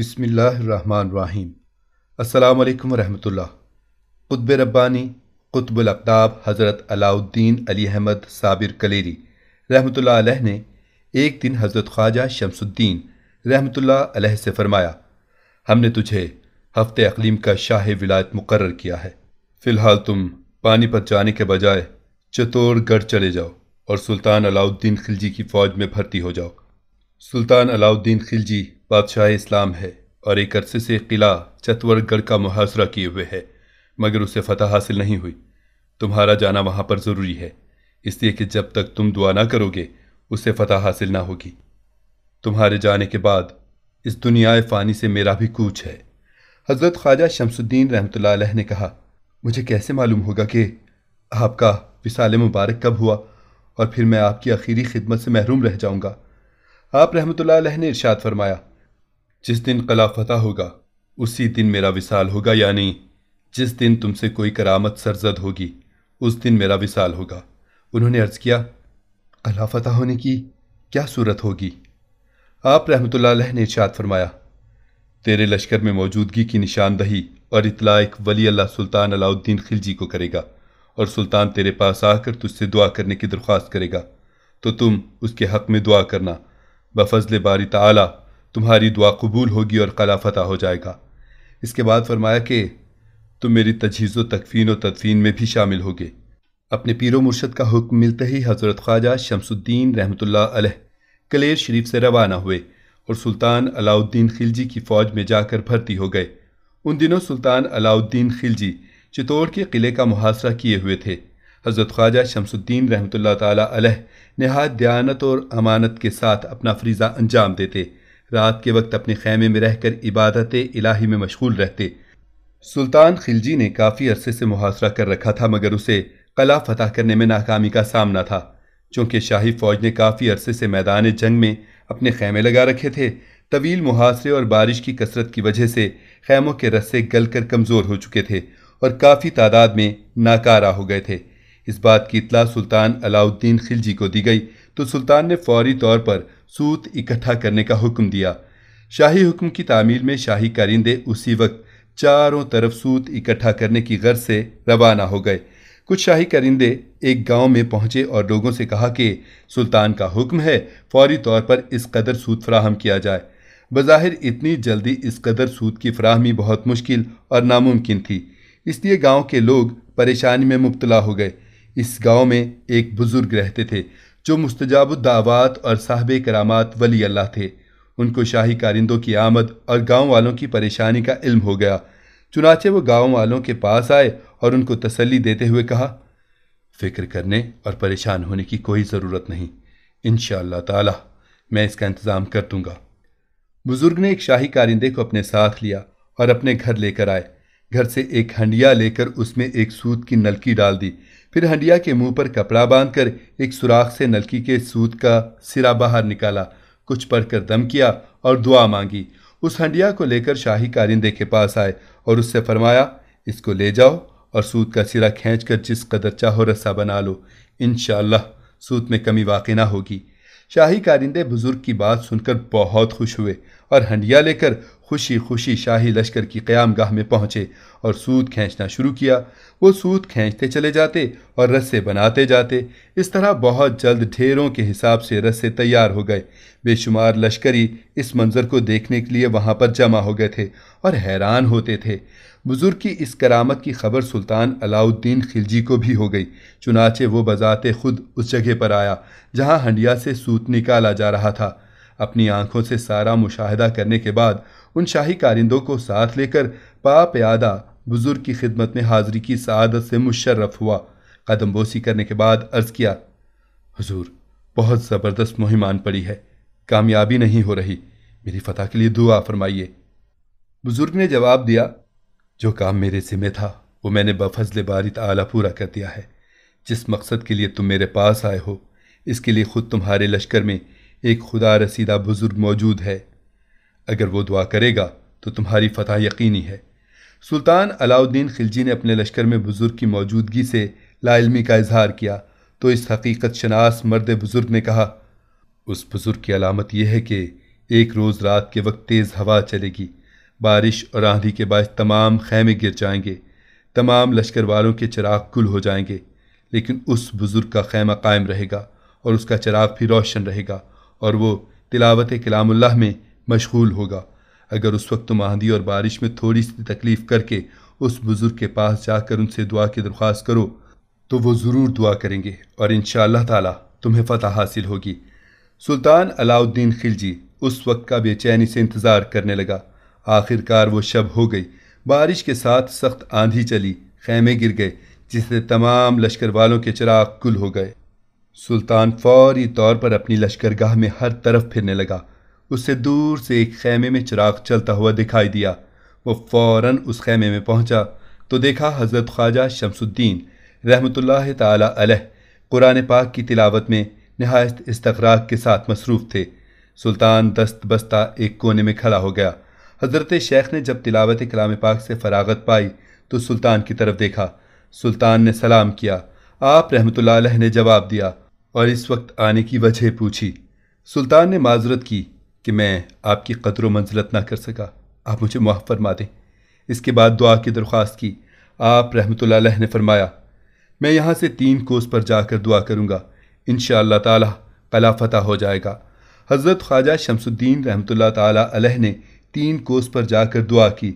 बिसमीम् अल्लाम वरहमतुल्ला कुतब रब्बानी कुतबुल अकताब हज़रत अलाउद्दीन अली अहमद साबिर कलेरी रहमतुल्लाह अलैह ने एक दिन हज़रत ख्वाजा शमसुद्दीन रहमतुल्लाह अलैह से फ़रमाया हमने तुझे हफ्ते अकलीम का शाह विलायत मुकर किया है फ़िलहाल तुम पानी पर जाने के बजाय चतौड़गढ़ चले जाओ और सुल्तान अलाउद्दीन खिलजी की फ़ौज में भर्ती हो जाओ सुल्तान अलाउद्दीन खिलजी बादशाह इस्लाम है और एक अरसे से किला चतवरगढ़ का मुहासरा किए हुए है मगर उसे फतह हासिल नहीं हुई तुम्हारा जाना वहाँ पर ज़रूरी है इसलिए कि जब तक तुम दुआ ना करोगे उसे फतह हासिल ना होगी तुम्हारे जाने के बाद इस दुनिया फ़ानी से मेरा भी कूच है हज़रत ख्वाजा शमसुद्दीन रहमत ने कहा मुझे कैसे मालूम होगा कि आपका विसाल मुबारक कब हुआ और फिर मैं आपकी आखिरी खिदमत से महरूम रह जाऊंगा आप रहमत ने इरशाद फरमाया जिस दिन कला फतह होगा उसी दिन मेरा विसाल होगा यानी जिस दिन तुमसे कोई करामत सरजद होगी उस दिन मेरा विसाल होगा उन्होंने अर्ज़ किया कला फतह होने की क्या सूरत होगी आप रहमत ने इर्शाद फरमाया तेरे लश्कर में मौजूदगी की निशानदही और इतला एक वली अल्लाह सुल्तान अलाउद्दीन खिलजी को करेगा और सुल्तान तेरे पास आकर तुझसे दुआ करने की दरख्वास्त करेगा तो तुम उसके हक़ में दुआ करना बफजल बारी ताला तुम्हारी दुआ कबूल होगी और कला फतह हो जाएगा इसके बाद फरमाया कि तुम मेरी तजहीज़ व तकफीन और तदफीन में भी शामिल होगे अपने पीर मुर्शद का हुक्म मिलते ही हज़रत ख्वाजा शमसुद्दीन रहमत अलैह कलेर शरीफ से रवाना हुए और सुल्तान अलाउद्दीन खिलजी की फ़ौज में जाकर भर्ती हो गए उन दिनों सुल्तान अलाउद्दीन खिलजी चित्तौड़ के किले का मुहासरा किए हुए थे हज़रत ख्वाजा शमसुद्दीन रहमत ताला नहायत दयानत और अमानत के साथ अपना फरीज़ा अंजाम देते रात के वक्त अपने खैमे में रहकर इबादत इलाही में मशगूल रहते सुल्तान खिलजी ने काफ़ी अरसे से मुहासरा कर रखा था मगर उसे कला फतह करने में नाकामी का सामना था चूँकि शाही फौज ने काफ़ी अरसे से मैदान जंग में अपने खैमे लगा रखे थे तवील मुहासरे और बारिश की कसरत की वजह से खैमों के रस्से गल कर कमज़ोर हो चुके थे और काफ़ी तादाद में नाकारा हो गए थे इस बात की इतला सुल्तान अलाउद्दीन खिलजी को दी गई तो सुल्तान ने फौरी तौर पर सूत इकट्ठा करने का हुक्म दिया शाही हुक्म की तामील में शाही कारिंदे उसी वक्त चारों तरफ सूत इकट्ठा करने की गर्ज से रवाना हो गए कुछ शाही करिंदे एक गांव में पहुंचे और लोगों से कहा कि सुल्तान का हुक्म है फौरी तौर पर इस कदर सूद फ्राहम किया जाए बज़ाहिर इतनी जल्दी इस कदर सूद की फ्राहमी बहुत मुश्किल और नामुमकिन थी इसलिए गांव के लोग परेशानी में मुबतला हो गए इस गांव में एक बुज़ुर्ग रहते थे जो मुस्तजाब मुस्तजाबुद्दावात और साहब करामात वली अल्लाह थे उनको शाही कारिंदों की आमद और गांव वालों की परेशानी का इल्म हो गया चुनाचे वो गांव वालों के पास आए और उनको तसल्ली देते हुए कहा फिक्र करने और परेशान होने की कोई ज़रूरत नहीं इन ताला मैं इसका इंतज़ाम कर दूंगा बुज़ुर्ग ने एक शाही कारिंदे को अपने साथ लिया और अपने घर लेकर आए घर से एक हंडिया लेकर उसमें एक सूत की नलकी डाल दी फिर हंडिया के मुंह पर कपड़ा बांधकर एक सुराख से नलकी के सूत का सिरा बाहर निकाला कुछ पढ़कर दम किया और दुआ मांगी उस हंडिया को लेकर शाही कारिंदे के पास आए और उससे फरमाया इसको ले जाओ और सूत का सिरा खींच कर जिस कदर चाहो रस्सा बना लो इन सूत में कमी वाक़ ना होगी शाही कारिंदे बुज़ुर्ग की बात सुनकर बहुत खुश हुए और हंडिया लेकर खुशी खुशी शाही लश्कर की क़्याम गाह में पहुँचे और सूद खींचना शुरू किया वो सूद खींचते चले जाते और रस्से बनाते जाते इस तरह बहुत जल्द ढेरों के हिसाब से रस्से तैयार हो गए बेशुमार लश्करी इस मंज़र को देखने के लिए वहाँ पर जमा हो गए थे और हैरान होते थे बुज़ुर्ग की इस करामत की खबर सुल्तान अलाउद्दीन खिलजी को भी हो गई चुनाचे वो बजाते खुद उस जगह पर आया जहाँ हंडिया से सूत निकाला जा रहा था अपनी आंखों से सारा मुशाहिदा करने के बाद उन शाही कारिंदों को साथ लेकर पाप यादा बुज़ुर्ग की खिदमत में हाज़िरी की सआदत से मुशर्रफ हुआ कदम बोसी करने के बाद अर्ज़ किया हजूर बहुत ज़बरदस्त मुहिम आन पड़ी है कामयाबी नहीं हो रही मेरी फतह के लिए दुआ फरमाइए बुज़ुर्ग ने जवाब दिया जो काम मेरे ज़िम्मे था वो मैंने बफजल बारित आला पूरा कर दिया है जिस मकसद के लिए तुम मेरे पास आए हो इसके लिए खुद तुम्हारे लश्कर में एक खुदा रसीदा बुज़ुर्ग मौजूद है अगर वो दुआ करेगा तो तुम्हारी फतह यकीनी है सुल्तान अलाउद्दीन खिलजी ने अपने लश्कर में बुज़ुर्ग की मौजूदगी से लाइलमी का इजहार किया तो इस हकीकत शनास मर्द बुज़ुर्ग ने कहा उस बुज़ुर्ग की अलामत यह है कि एक रोज़ रात के वक्त तेज़ हवा चलेगी बारिश और आंधी के बाद तमाम खैमे गिर जाएंगे तमाम लश्कर वालों के चिराग कुल हो जाएंगे लेकिन उस बुज़ुर्ग का खैमा कायम रहेगा और उसका चिराग भी रोशन रहेगा और वो तिलावत कलामुल्लाह में मशगूल होगा अगर उस वक्त तुम आंधी और बारिश में थोड़ी सी तकलीफ़ करके उस बुज़ुर्ग के पास जाकर उनसे दुआ की दरख्वास्त करो तो वो ज़रूर दुआ करेंगे और इन ताला तुम्हें फ़तह हासिल होगी सुल्तान अलाउद्दीन खिलजी उस वक्त का बेचैनी से इंतज़ार करने लगा आखिरकार वो शब हो गई बारिश के साथ सख्त आंधी चली खैमे गिर गए जिससे तमाम लश्कर वालों के चिराग कुल हो गए सुल्तान फौरी तौर पर अपनी लश्करगाह में हर तरफ फिरने लगा उससे दूर से एक खैमे में चिराग चलता हुआ दिखाई दिया वो फौरन उस खैमे में पहुंचा तो देखा हज़रत ख्वाजा शमसुद्दीन रहमत ताला कुरान पाक की तिलावत में नहायत इस्तराक के साथ मसरूफ़ थे सुल्तान दस्त बस्ता एक कोने में खड़ा हो गया हज़रत शेख ने जब तिलावत कलाम पाक से फरागत पाई तो सुल्तान की तरफ देखा सुल्तान ने सलाम किया आप रहमत ने जवाब दिया और इस वक्त आने की वजह पूछी सुल्तान ने माजरत की कि मैं आपकी कदर मंजिलत ना कर सका आप मुझे मुआफ़ फरमा दें इसके बाद दुआ की दरख्वास्त की आप रहमत ने फरमाया मैं यहाँ से तीन कोस पर जाकर दुआ करूँगा इन ताला कला फतह हो जाएगा हज़रत ख्वाजा शमसुद्दीन रहमत ताला ने तीन कोस पर जाकर दुआ की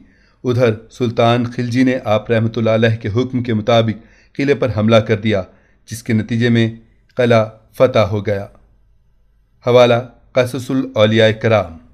उधर सुल्तान खिलजी ने आप रहमत के हुक्म के मुताबिक किले पर हमला कर दिया जिसके नतीजे में कला फतह हो गया हवाला कससुल औलिया कराम